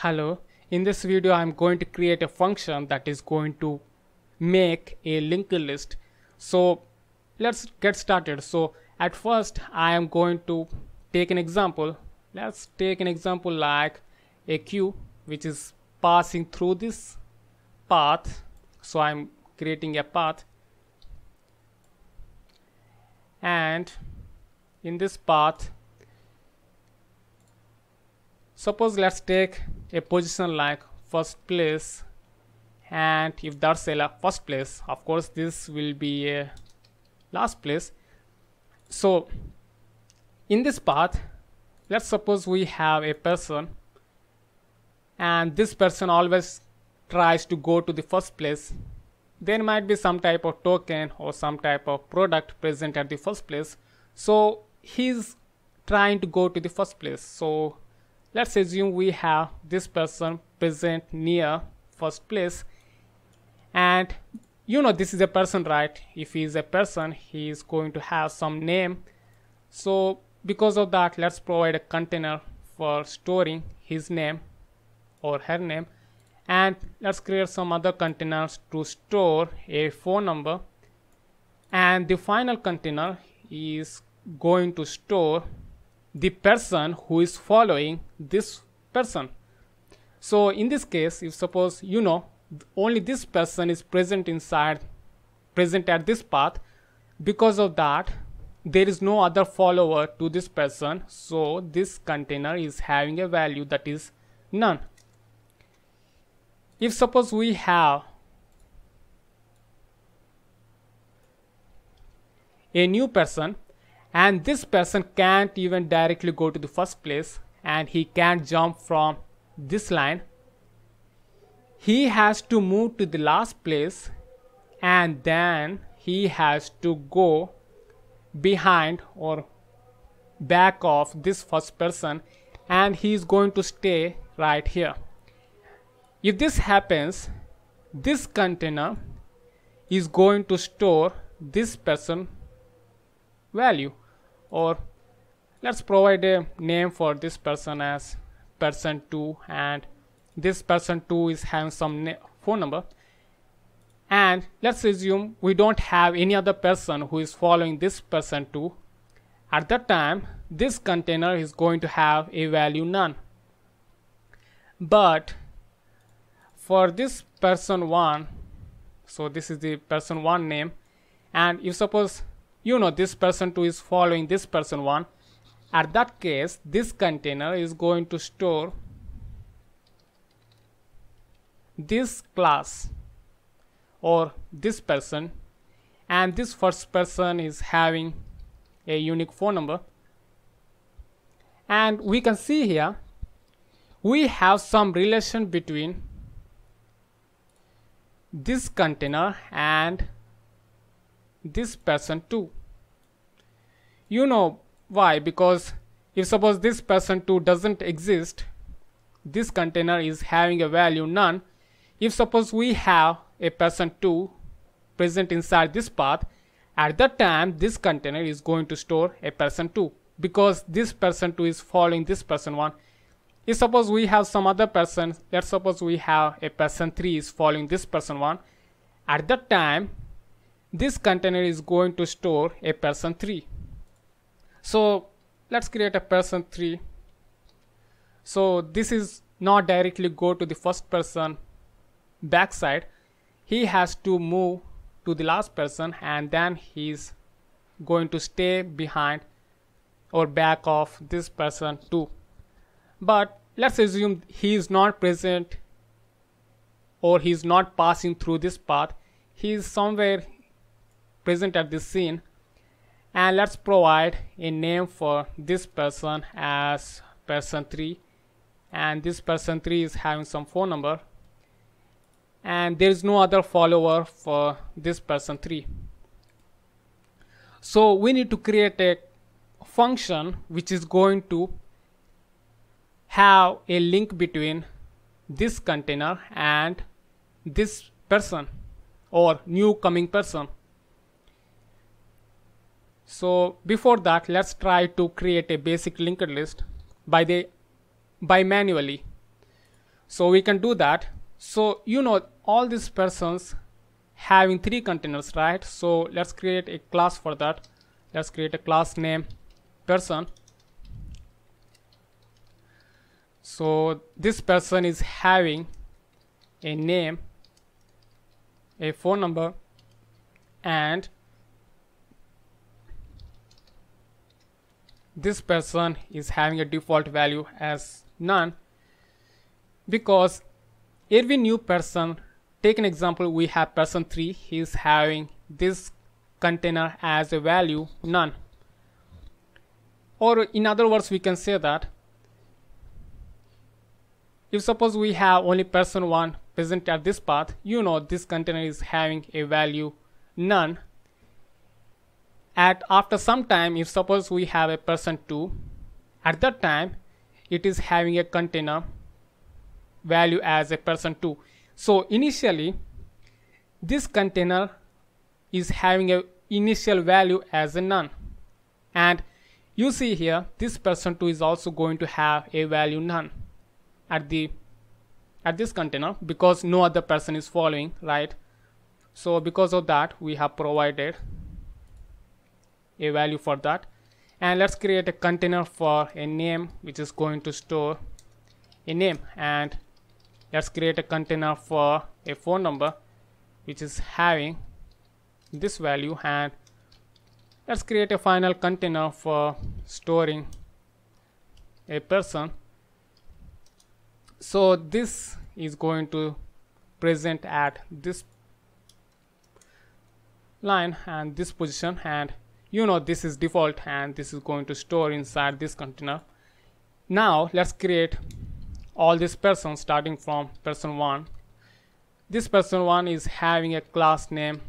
Hello, in this video I'm going to create a function that is going to make a linked list. So let's get started. So at first I am going to take an example. Let's take an example like a queue which is passing through this path. So I'm creating a path and in this path suppose let's take a position like first place and if that's a first place of course this will be a last place so in this path let's suppose we have a person and this person always tries to go to the first place there might be some type of token or some type of product present at the first place so he's trying to go to the first place so let's assume we have this person present near first place and you know this is a person right if he is a person he is going to have some name so because of that let's provide a container for storing his name or her name and let's create some other containers to store a phone number and the final container is going to store the person who is following this person. So in this case, if suppose you know only this person is present inside, present at this path, because of that, there is no other follower to this person. So this container is having a value that is none. If suppose we have a new person and this person can't even directly go to the first place and he can't jump from this line he has to move to the last place and then he has to go behind or back of this first person and he is going to stay right here if this happens this container is going to store this person value or let's provide a name for this person as person 2 and this person 2 is having some phone number and let's assume we don't have any other person who is following this person 2 at that time this container is going to have a value none but for this person 1 so this is the person 1 name and you suppose you know this person 2 is following this person 1 at that case this container is going to store this class or this person and this first person is having a unique phone number and we can see here we have some relation between this container and this person too. You know why? Because if suppose this person 2 doesn't exist, this container is having a value none. If suppose we have a person 2 present inside this path, at that time this container is going to store a person 2 because this person 2 is following this person 1. If suppose we have some other person, let's suppose we have a person 3 is following this person 1, at that time this container is going to store a person 3 so let's create a person 3 so this is not directly go to the first person backside he has to move to the last person and then he's going to stay behind or back of this person too but let's assume he is not present or he is not passing through this path he is somewhere present at this scene and let's provide a name for this person as person 3 and this person 3 is having some phone number and there is no other follower for this person 3 so we need to create a function which is going to have a link between this container and this person or new coming person so before that, let's try to create a basic linked list by the by manually. So we can do that. So you know all these persons having three containers, right? So let's create a class for that. Let's create a class name person. So this person is having a name, a phone number, and this person is having a default value as none because every new person take an example we have person 3 he is having this container as a value none or in other words we can say that if suppose we have only person 1 present at this path you know this container is having a value none at after some time if suppose we have a person 2 at that time it is having a container value as a person 2 so initially this container is having a initial value as a none and you see here this person 2 is also going to have a value none at the at this container because no other person is following right so because of that we have provided a value for that and let's create a container for a name which is going to store a name and let's create a container for a phone number which is having this value and let's create a final container for storing a person so this is going to present at this line and this position and you know this is default and this is going to store inside this container now let's create all these persons starting from person 1 this person 1 is having a class name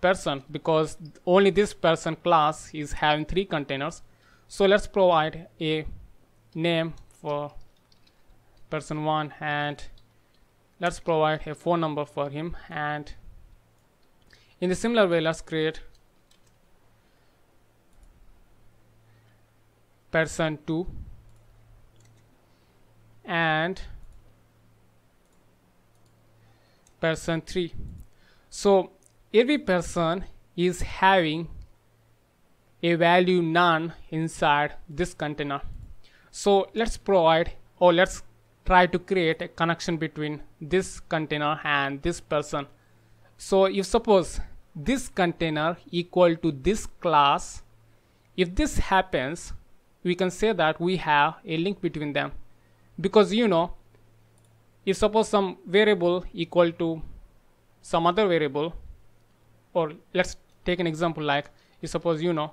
person because only this person class is having three containers so let's provide a name for person 1 and let's provide a phone number for him and in the similar way let's create person 2 and person 3 so every person is having a value none inside this container so let's provide or let's try to create a connection between this container and this person so if suppose this container equal to this class if this happens we can say that we have a link between them because you know if suppose some variable equal to some other variable or let's take an example like you suppose you know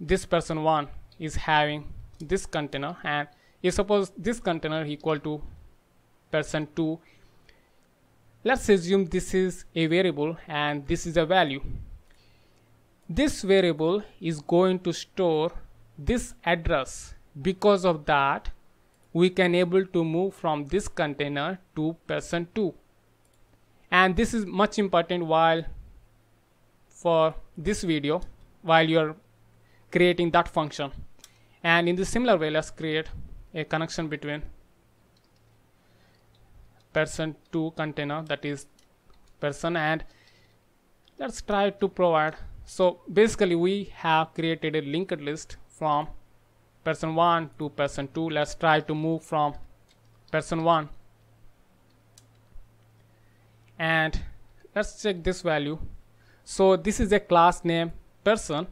this person 1 is having this container and you suppose this container equal to person 2 let's assume this is a variable and this is a value this variable is going to store this address because of that we can able to move from this container to person 2 and this is much important while for this video while you're creating that function and in the similar way let's create a connection between person 2 container that is person and let's try to provide so basically we have created a linked list from person 1 to person 2 let's try to move from person 1 and let's check this value so this is a class name person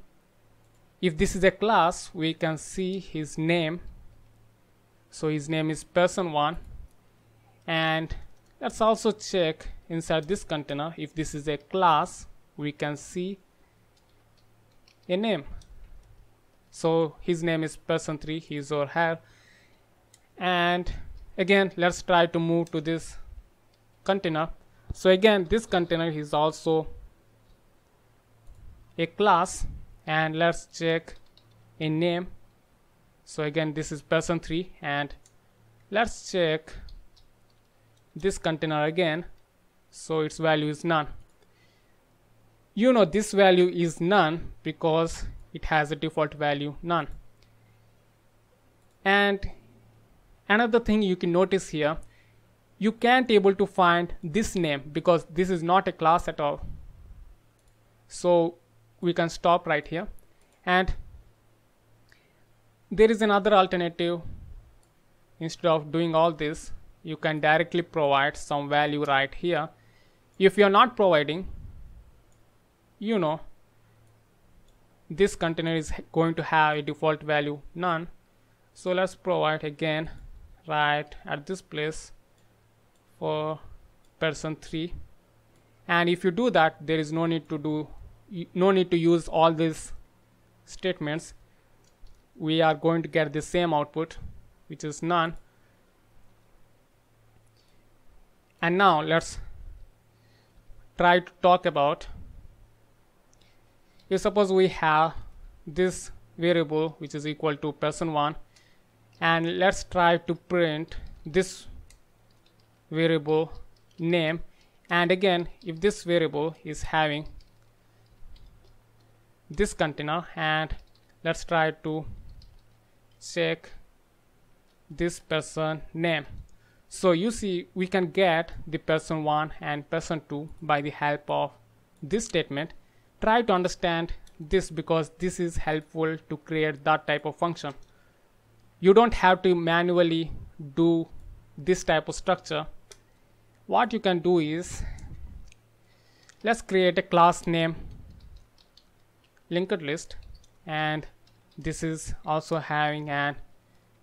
if this is a class we can see his name so his name is person 1 and let's also check inside this container if this is a class we can see a name so his name is person 3 He's or her and again let's try to move to this container so again this container is also a class and let's check a name so again this is person 3 and let's check this container again so its value is none you know this value is none because it has a default value none and another thing you can notice here you can't able to find this name because this is not a class at all so we can stop right here and there is another alternative instead of doing all this you can directly provide some value right here if you're not providing you know this container is going to have a default value none so let's provide again right at this place for person 3 and if you do that there is no need to do no need to use all these statements we are going to get the same output which is none and now let's try to talk about if suppose we have this variable which is equal to person 1 and let's try to print this variable name and again if this variable is having this container and let's try to check this person name so you see we can get the person 1 and person 2 by the help of this statement try to understand this because this is helpful to create that type of function you don't have to manually do this type of structure what you can do is let's create a class name linked list and this is also having an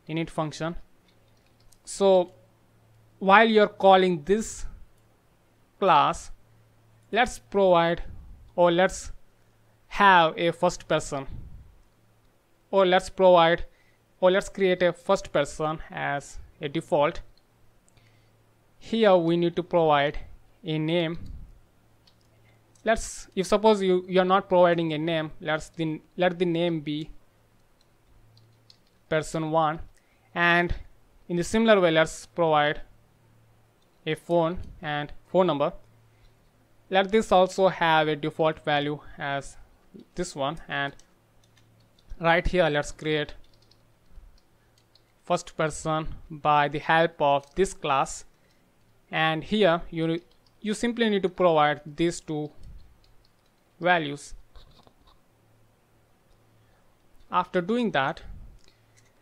init function so while you're calling this class let's provide or oh, let's have a first person or oh, let's provide or oh, let's create a first person as a default here we need to provide a name let's if suppose you you are not providing a name let's the let the name be person 1 and in the similar way let's provide a phone and phone number let this also have a default value as this one and right here let's create first person by the help of this class and here you you simply need to provide these two values after doing that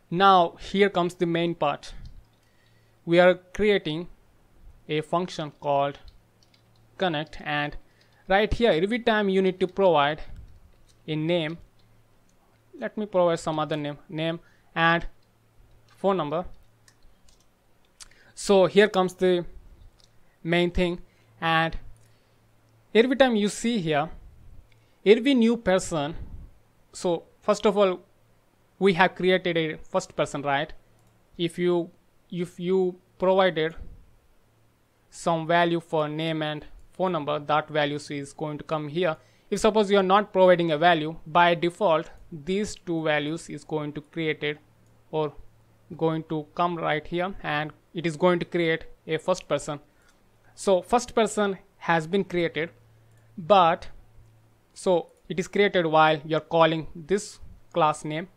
now here comes the main part we are creating a function called connect and right here every time you need to provide a name let me provide some other name name and phone number so here comes the main thing and every time you see here every new person so first of all we have created a first person right if you if you provided some value for name and phone number that value is going to come here if suppose you are not providing a value by default these two values is going to create it or going to come right here and it is going to create a first person so first person has been created but so it is created while you're calling this class name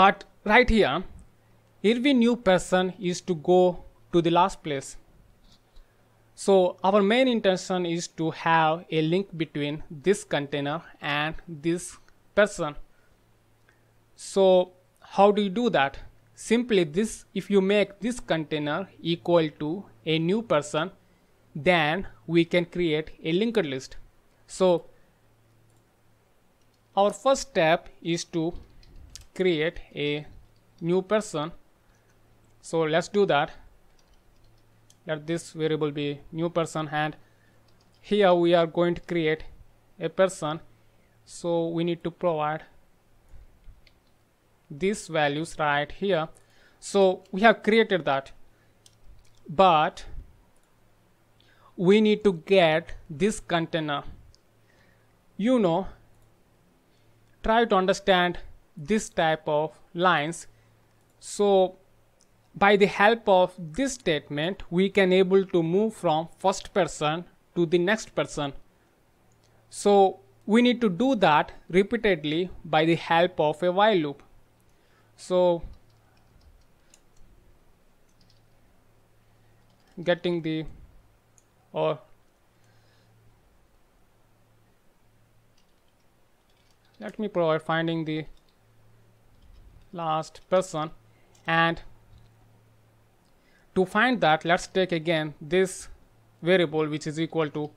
but right here every new person is to go to the last place so our main intention is to have a link between this container and this person. So how do you do that? Simply this, if you make this container equal to a new person, then we can create a linked list. So our first step is to create a new person. So let's do that let this variable be new person and here we are going to create a person so we need to provide these values right here so we have created that but we need to get this container you know try to understand this type of lines so by the help of this statement we can able to move from first person to the next person so we need to do that repeatedly by the help of a while loop so getting the or let me provide finding the last person and to find that let's take again this variable which is equal to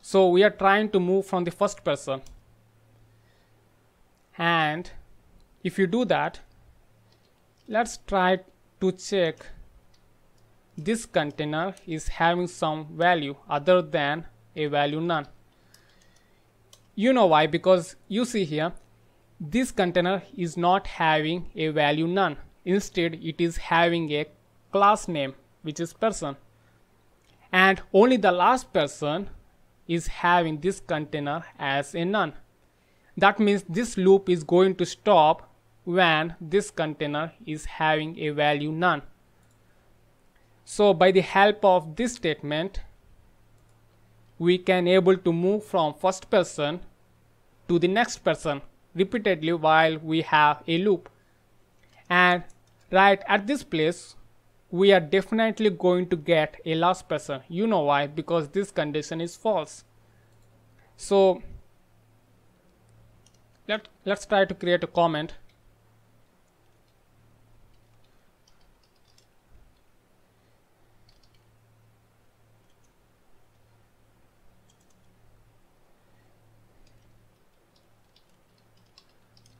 so we are trying to move from the first person and if you do that let's try to check this container is having some value other than a value none you know why because you see here this container is not having a value none Instead, it is having a class name, which is person. And only the last person is having this container as a none. That means this loop is going to stop when this container is having a value none. So by the help of this statement, we can able to move from first person to the next person repeatedly while we have a loop. And right at this place we are definitely going to get a loss person. you know why because this condition is false so let let's try to create a comment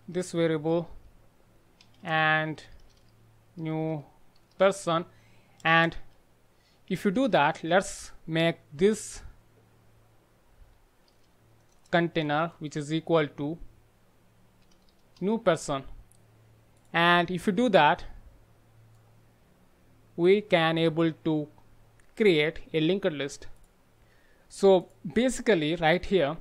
this variable and new person and if you do that let's make this container which is equal to new person and if you do that we can able to create a linked list so basically right here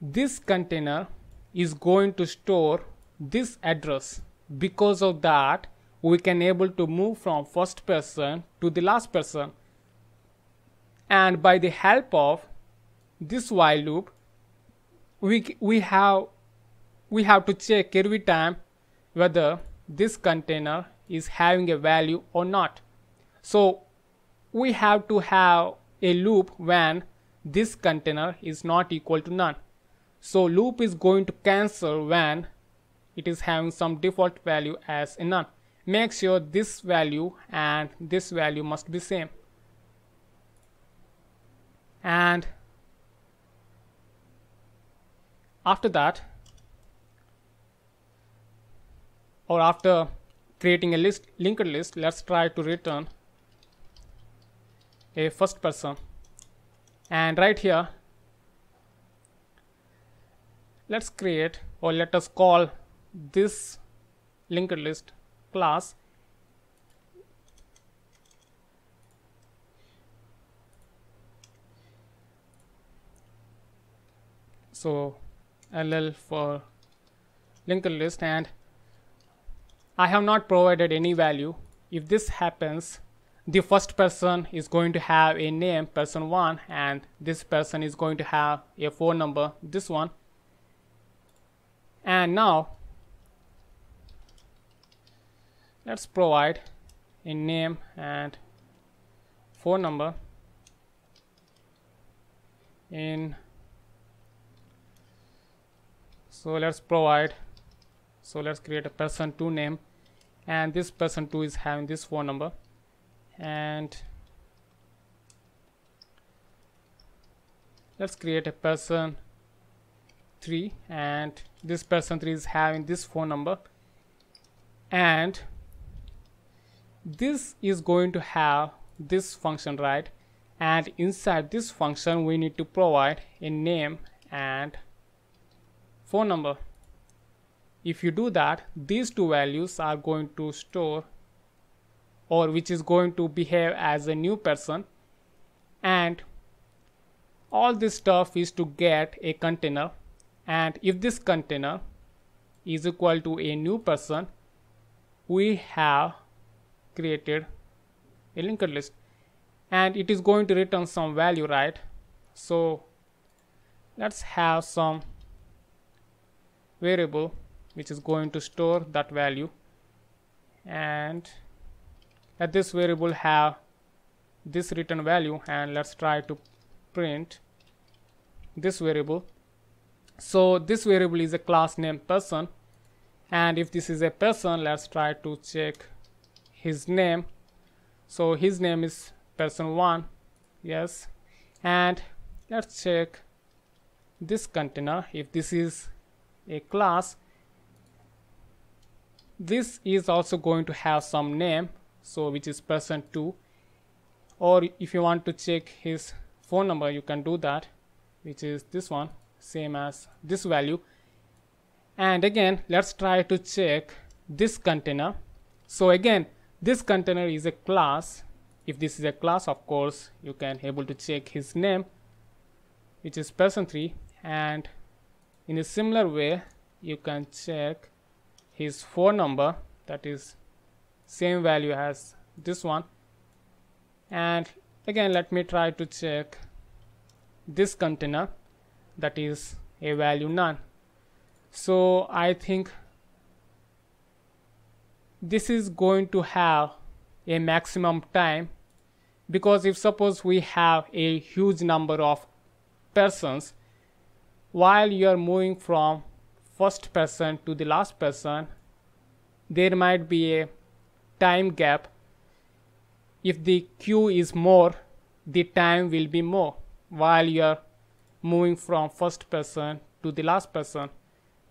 this container is going to store this address because of that we can able to move from first person to the last person and by the help of this while loop we we have we have to check every time whether this container is having a value or not so we have to have a loop when this container is not equal to none so loop is going to cancel when it is having some default value as a none make sure this value and this value must be same and after that or after creating a list linked list let's try to return a first person and right here let's create or let us call this linked list class so ll for linked list and I have not provided any value if this happens the first person is going to have a name person 1 and this person is going to have a phone number this one and now let's provide a name and phone number in so let's provide so let's create a person 2 name and this person 2 is having this phone number and let's create a person 3 and this person 3 is having this phone number and this is going to have this function right and inside this function we need to provide a name and phone number if you do that these two values are going to store or which is going to behave as a new person and all this stuff is to get a container and if this container is equal to a new person we have created a linked list and it is going to return some value right so let's have some variable which is going to store that value and let this variable have this return value and let's try to print this variable so this variable is a class name person and if this is a person let's try to check his name so his name is person 1 yes and let's check this container if this is a class this is also going to have some name so which is person 2 or if you want to check his phone number you can do that which is this one same as this value and again let's try to check this container so again this container is a class if this is a class of course you can able to check his name which is person3 and in a similar way you can check his phone number that is same value as this one and again let me try to check this container that is a value none so i think this is going to have a maximum time because if suppose we have a huge number of persons while you are moving from first person to the last person there might be a time gap if the queue is more the time will be more while you are moving from first person to the last person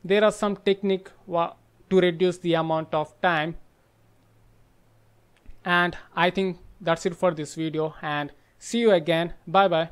there are some technique to reduce the amount of time and i think that's it for this video and see you again bye bye